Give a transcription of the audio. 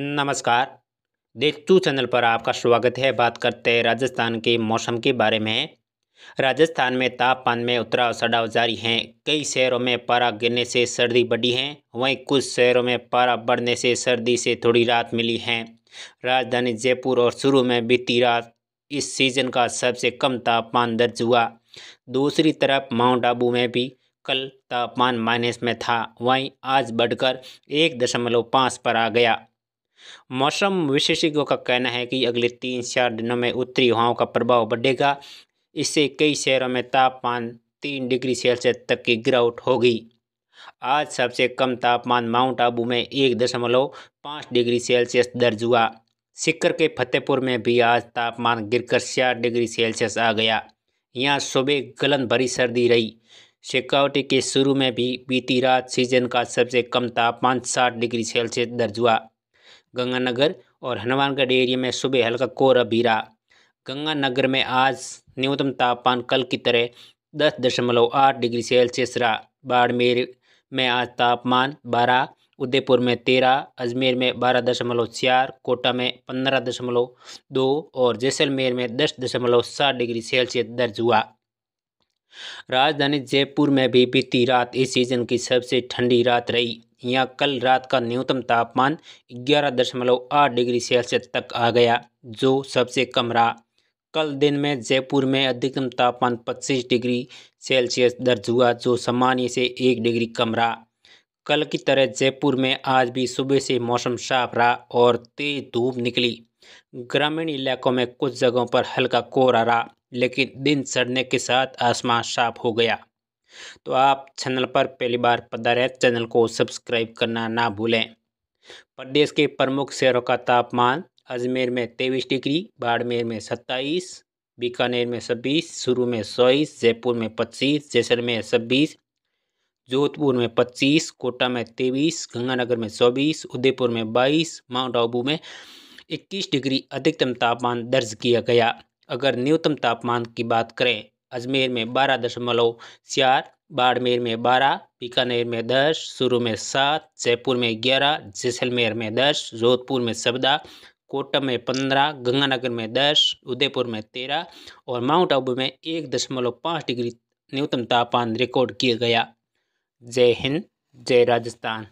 नमस्कार देश चैनल पर आपका स्वागत है बात करते हैं राजस्थान के मौसम के बारे में राजस्थान में तापमान में उतराव चढ़ाव जारी हैं कई शहरों में पारा गिरने से सर्दी बढ़ी है वहीं कुछ शहरों में पारा बढ़ने से सर्दी से थोड़ी राहत मिली है राजधानी जयपुर और शुरू में बीती रात इस सीजन का सबसे कम तापमान दर्ज हुआ दूसरी तरफ माउंट आबू में भी कल तापमान माइनस में था वहीं आज बढ़कर एक दशमलव पाँच पर आ गया मौसम विशेषज्ञों का कहना है कि अगले तीन चार दिनों में उत्तरी हवाओं का प्रभाव बढ़ेगा इससे कई शहरों में तापमान तीन डिग्री सेल्सियस तक की गिरावट होगी आज सबसे कम तापमान माउंट आबू में एक दशमलव पाँच डिग्री सेल्सियस दर्ज हुआ सिक्कर के फतेहपुर में भी आज तापमान गिरकर चार डिग्री सेल्सियस आ गया यहाँ सुबह गलन भरी सर्दी रही शेकावटी के शुरू में भी बीती रात सीजन का सबसे कम तापमान साठ डिग्री सेल्सियस दर्ज हुआ गंगानगर और हनुमानगढ़ एरिया में सुबह हल्का कोहरा भी रहा गंगानगर में आज न्यूनतम तापमान कल की तरह दस दशमलव आठ डिग्री सेल्सियस रहा बाड़मेर में आज तापमान बारह उदयपुर में तेरह अजमेर में बारह दशमलव चार कोटा में पंद्रह दशमलव दो और जैसलमेर में दस दशमलव सात डिग्री सेल्सियस दर्ज हुआ राजधानी जयपुर में भी बीती रात इस सीजन की सबसे ठंडी रात रही यहाँ कल रात का न्यूनतम तापमान ग्यारह दशमलव आठ डिग्री सेल्सियस तक आ गया जो सबसे कम रहा कल दिन में जयपुर में अधिकतम तापमान पच्चीस डिग्री सेल्सियस दर्ज हुआ जो सामान्य से एक डिग्री कम रहा कल की तरह जयपुर में आज भी सुबह से मौसम साफ रहा और तेज धूप निकली ग्रामीण इलाकों में कुछ जगहों पर हल्का कोहरा रहा लेकिन दिन चढ़ने के साथ आसमान साफ हो गया तो आप चैनल पर पहली बार पधारे चैनल को सब्सक्राइब करना ना भूलें प्रदेश के प्रमुख शहरों का तापमान अजमेर में तेईस डिग्री बाड़मेर में सत्ताईस बीकानेर में छब्बीस शुरू में चौबीस जयपुर में पच्चीस जैसलमेर छब्बीस जोधपुर में पच्चीस कोटा में तेईस गंगानगर में चौबीस उदयपुर में बाईस माउंट आबू में इक्कीस डिग्री अधिकतम तापमान दर्ज किया गया अगर न्यूनतम तापमान की बात करें अजमेर में बारह दशमलव चार बाड़मेर में बारह बीकानेर में दस शुरू में सात जयपुर में ग्यारह जैसलमेर में दस जोधपुर में चौदह कोटम में पंद्रह गंगानगर में दस उदयपुर में तेरह और माउंट आबू में एक दशमलव पाँच डिग्री न्यूनतम तापमान रिकॉर्ड किया गया जय हिंद जय राजस्थान